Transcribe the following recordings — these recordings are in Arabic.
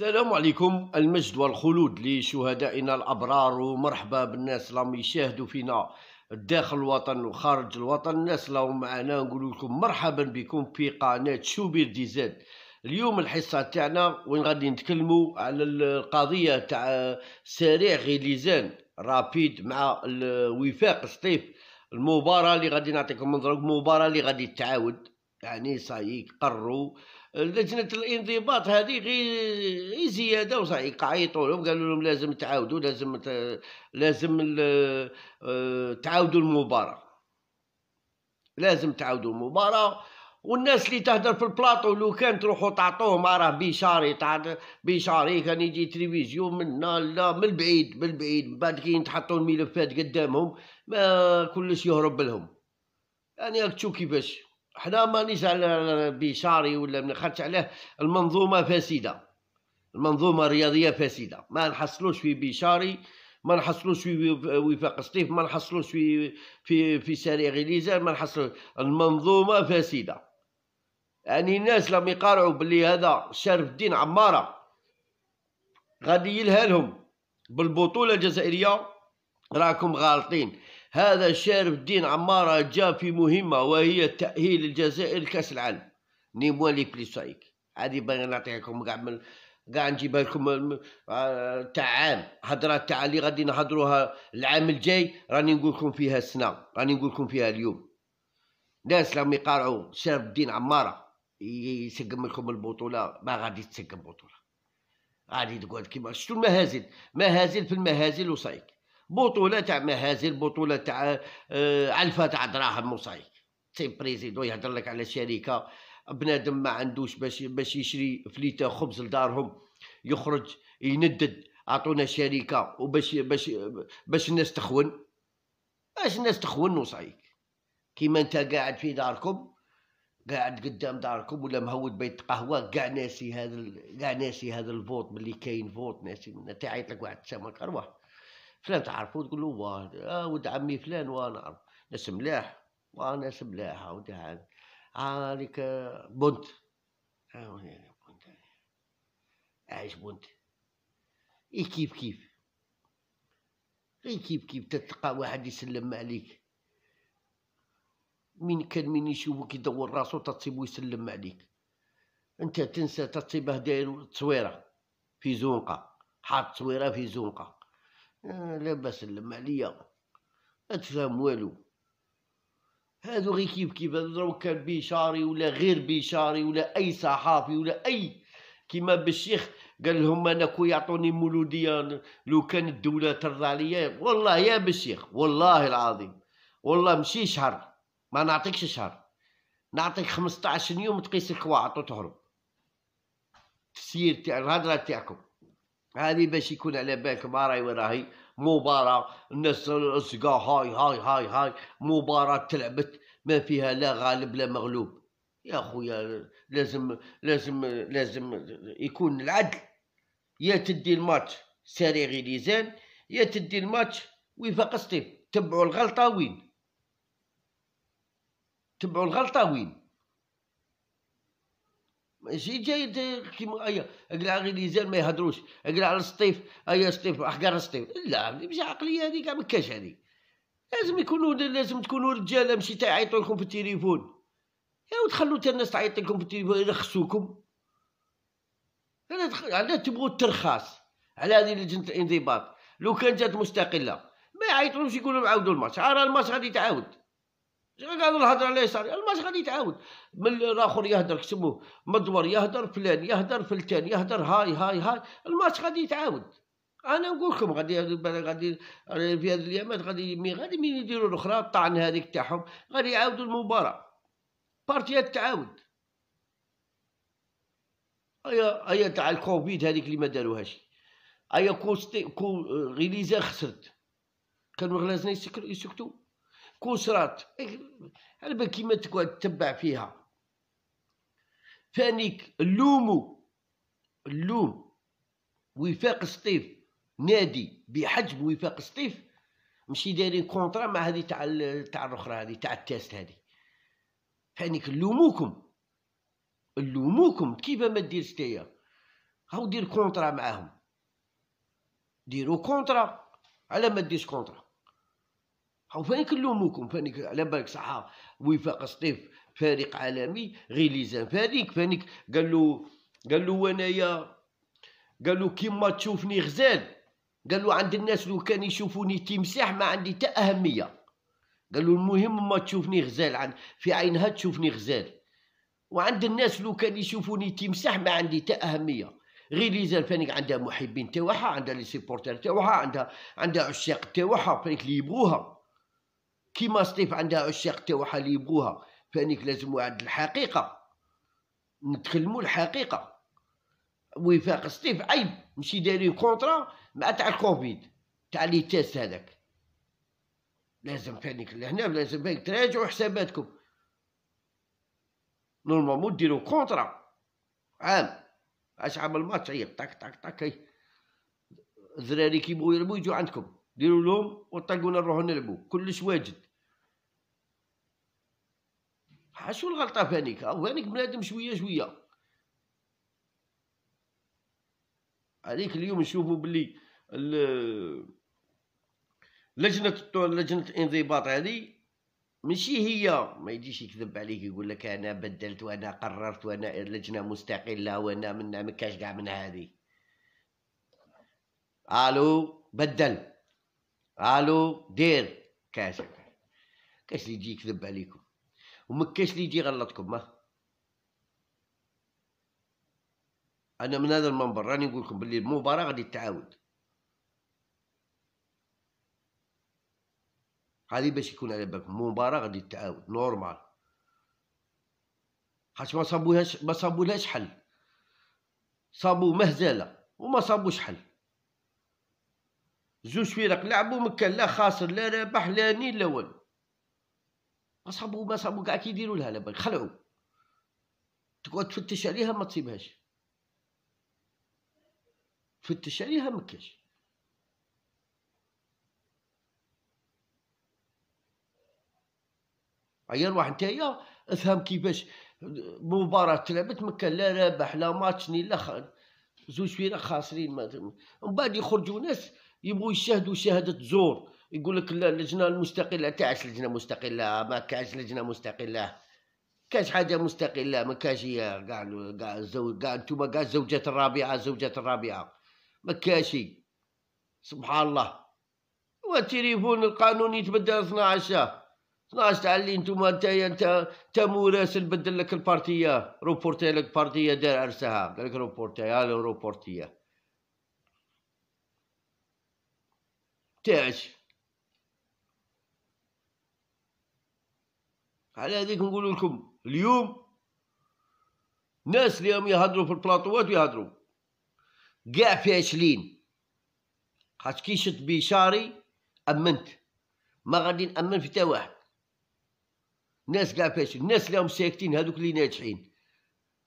السلام عليكم المجد والخلود لشهدائنا الابرار ومرحبا بالناس اللي راهم يشاهدوا فينا داخل الوطن وخارج الوطن الناس اللي راهم معنا نقول لكم مرحبا بكم في قناه شوبير زاد اليوم الحصه تاعنا وين غادي نتكلموا على القضيه تاع سريع غليزان رابيد مع وفاق سطيف المباراه اللي غادي نعطيكم منظر المباراه اللي غادي تعاود يعني صايي قرروا لجنه الانضباط هذه غير زياده وصحيح عيطوا لهم قالوا لهم لازم تعاودوا لازم لازم آه، تعاودوا المباراه لازم تعاودوا المباراه والناس اللي تهدر في البلاطو لو كان تروحوا تعطوهم راه بشاري تاع بشاري كان يجي تلفزيون من لا من البعيد من البعيد بعد كي تحطوا الملفات قدامهم ما كلش يهرب لهم يعني راك تشوف كيفاش حنا مانيش على بشاري ولا ما عليه المنظومه فاسده المنظومه الرياضيه فاسده ما نحصلوش في بشاري ما نحصلوش في وفاق سطيف ما نحصلوش في في في ساري غليزه ما نحصلوش المنظومه فاسده يعني الناس لما يقارعوا بلي هذا شرف الدين عماره غادي يلهالهم بالبطوله الجزائريه راكم غالطين هذا الشارف الدين عمارة جاء في مهمة وهي تأهيل الجزائر لكأس العالم نيموالي بليسايك هذه باغي نعطيكم كاع من كاع نجيبها لكم آه، تاع عام هضره تاع اللي غادي نهضروها العام الجاي راني نقول لكم فيها السنه راني نقول لكم فيها اليوم ناس لما يقارعوا شرف الدين عماره يسقم لكم البطوله ما غادي تسقم بطوله غادي تقعد كيما شتو المهازل مهازل في المهازل وصايك بطوله تاع مهازل بطوله تاع علفه آه، تاع دراهم وصايك سي بريزيدو يهضر لك على شركه بنادم ما عندوش باش باش يشري فليته خبز لدارهم يخرج يندد اعطونا شركه وباش باش باش الناس تخون باش الناس تخون وصايك كيما انت قاعد في داركم قاعد قدام داركم ولا مهود بيت قهوه كاع ناسي هذا كاع ناسي هذا الفوت ملي كاين فوت ناسي منه تعيط لك واحد تسامك كروه فلان تعرفو تقول له واه آه ود عمي فلان اعرف ناس ملاح ناس ملاح ودي هذا عليك آه، بنت آه، بنت عايش بنت اي كيف كيف اي كيف كيف تتلقى واحد يسلم عليك من كان من يشوفك يدور راسو تتصيبو يسلم عليك انت تنسى تتصيبه داير تصويره في زنقه حاط تصويره في زنقه آه، لاباس لما عليا اتفهم والو هادو غي كيف كيف هادو كان بيشاري ولا غير بيشاري ولا اي صحافي ولا اي كيما بالشيخ قال لهم انا كو يعطوني مولوديه لو كان الدوله ترضى عليا والله يا بالشيخ والله العظيم والله مشي شهر ما نعطيكش شهر نعطيك 15 يوم تقيس الكواعط وتهرب تسير تاع الهضره تاعكم هذه باش يكون على بالك راهي وراهي مباراة الناس رزقة هاي هاي هاي هاي مباراة تلعبت ما فيها لا غالب لا مغلوب يا خويا لازم لازم لازم يكون العدل يا تدي الماتش ساري غيليزان يا تدي الماتش ويفاق ستيف تبعوا الغلطة وين تبعوا الغلطة وين ماشي جاي كيما ايا اقلع غير الريليزان ما يهدروش اقلع على السطيف ايا السطيف احقر السطيف لا ماشي عقليه هذيك كاع ما كاش هذه لازم يكونوا لازم تكونوا رجاله ماشي تاع يعيطوا لكم في التليفون يا وتخلوا حتى الناس تعيط لكم في التليفون يرخصوكم علاه تبغوا الترخاص على هذه لجنه الانضباط لو كانت جات مستقله ما يعيطولوش يقولوا نعاودوا الماتش عرى الماتش غادي تعاود قالوا الهضره على اليسار الماتش غادي يتعاود من الاخر يهدر كسموه مدور يهدر فلان يهدر فلتان يهدر هاي هاي هاي الماتش غادي يتعاود انا نقول لكم غادي غادي في هذه الايامات غادي مي غادي مين يديروا الاخرى الطعن هذيك تاعهم غادي يعاودوا المباراه بارتيات تعاود ايا ايا تاع الكوفيد هذيك اللي ما داروهاش ايا كوستي كو غيليزا خسرت كانوا غلازنا يسكتوا كسرات على بالك كيما تقعد تتبع فيها ثانيك اللومو اللوم وفاق سطيف نادي بحجم وفاق سطيف ماشي دايرين كونطرا مع هذه تاع تاع الاخرى هذه تاع التيست هذه فانيك نلوموكم نلوموكم كيف ما دير ستايا هاو دير كونطرا معاهم ديرو كونطرا على ما ديرش كونطرا هاو فين كلوموكم فانيك على بالك صحا وفاق سطيف فريق عالمي غير ليزان فانيك فانيك قال له قال له انايا قال له كيما تشوفني غزال قال له عند الناس لو كان يشوفوني تمساح ما عندي تا اهميه قال له المهم ما تشوفني غزال عن في عينها تشوفني غزال وعند الناس لو كان يشوفوني تمساح ما عندي تا اهميه غير ليزان فانيك عندها محبين تاوعها عندها لي سيبورتر تاوعها عندها عندها عشاق تاوعها فانيك اللي يبغوها كيما سطيف عندها عشاق تاوعها واحد يبغوها فانيك لازم واحد الحقيقه نتكلموا الحقيقه وفاق سطيف عيب مشي داري كونترا مع تاع الكوفيد تاع لي تيست هذاك لازم فانيك لهنا لازم فانيك تراجعوا حساباتكم نورمالمون ديروا كونترا عام اش عمل ماتش طك طك طاك الدراري كيبغيو يلعبوا يجوا عندكم ديروا لهم وطقونا نروحوا نلعبوا كلش واجد حاشو الغلطه فانيك فانيك بنادم شويه شويه عليك اليوم نشوفوا بلي لجنه لجنه الانضباط هذه ماشي هي ما يجيش يكذب عليك يقول لك انا بدلت وانا قررت وانا لجنه مستقله وانا منا ما كاش كاع من هذه الو بدل الو دير كاش كاش اللي يجي يكذب عليكم وما كاش اللي يجي يغلطكم ما انا من هذا المنبر راني نقول لكم باللي المباراه غادي تعاود هذه باش يكون على بالكم المباراه غادي تعاود نورمال خاطش ما صابوهاش ما صابولهاش حل صابو مهزله وما صابوش حل زوج فرق لعبوا مكان لا خاسر لا رابح لا نيل لا والو اصحابو ما صابو كاع كيديروا لها لا بالك خلعوا تقعد تفتش عليها ما تصيبهاش تفتش عليها ما كاش روح نتايا افهم كيفاش مباراة تلعبت مكان لا رابح لا ماتش لا خ... زوج فينا خاسرين من بعد يخرجوا ناس يبغوا يشهدوا شهاده زور يقول لك اللجنه المستقله تاعش لجنه مستقله ما كاش لجنه مستقله كاش حاجه مستقله ما كاش هي كاع الزوج كاع انتوما كاع الزوجات الرابعه الزوجات الرابعه ما كاشي سبحان الله والتليفون القانون يتبدل 12 12 تاع اللي انتوما انت انت انت مراسل بدل لك البارتيه روبورتي لك بارتيه دار ارسها قال لك روبورتي روبورتيه تاعش على هذيك نقول لكم اليوم ناس اليوم يهضروا في البلاطوات ويهضروا كاع فاشلين خاطر كي شت بشاري امنت ما غادي نامن في تا واحد ناس كاع فاشل الناس اللي هم ساكتين هذوك اللي ناجحين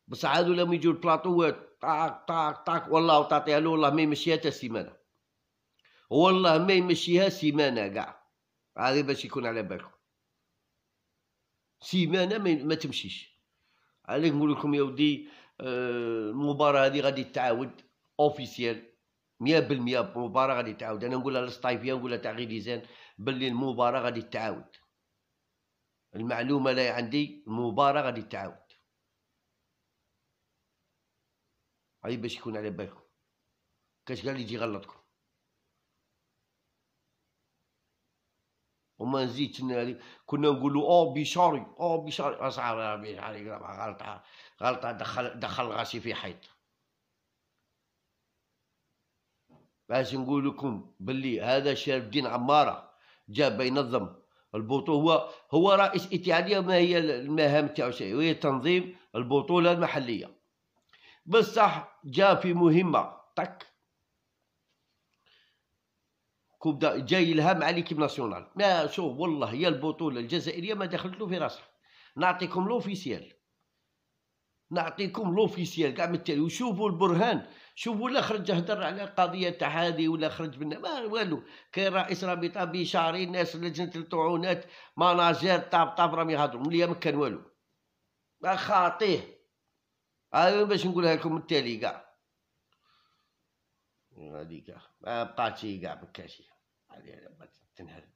بصح هذو لما يجوا البلاطوات طاق طاق طاق والله تعطيها له والله ما يمشيها تا سيمانه والله ما يمشيها سيمانه كاع هذه باش يكون على بالكم سيمانه ما تمشيش عليك نقول لكم يا ودي آه، المباراه هذه غادي تعاود اوفيسيال 100% المباراه غادي تعاود انا نقولها للسطايفيه نقولها تاع غيديزان باللي المباراه غادي تعاود المعلومه لا عندي المباراه غادي تعاود هاي باش يكون على بالكم كاش قال يجي غلطكم وما نزيدش كنا نقولوا او بشاري او بشاري اسعار بشاري غلطه غلطه دخل دخل غاشي في حيط باش نقول لكم باللي هذا شرف الدين عماره جا بينظم البطوله هو هو رئيس اتحاديه ما هي المهام تاعو شيء وهي تنظيم البطوله المحليه بصح جاء في مهمه تك كوب دا جاي لها مع ليكيب ناسيونال ما شوف والله هي البطوله الجزائريه ما دخلت له في راسها نعطيكم لوفيسيال نعطيكم لوفيسيال كاع من التالي وشوفوا البرهان شوفوا لا خرج هدر على قضيه تاع هذه ولا خرج من ما والو كاين رئيس رابطه بشعري ناس لجنه الطعونات مناجير طاب طاب راهم يهضروا من ما كان والو ما خاطيه ايوا باش نقولها لكم التالي كاع هذيك ما بقاتش كاع بكاشي அது பட்சத்தினர்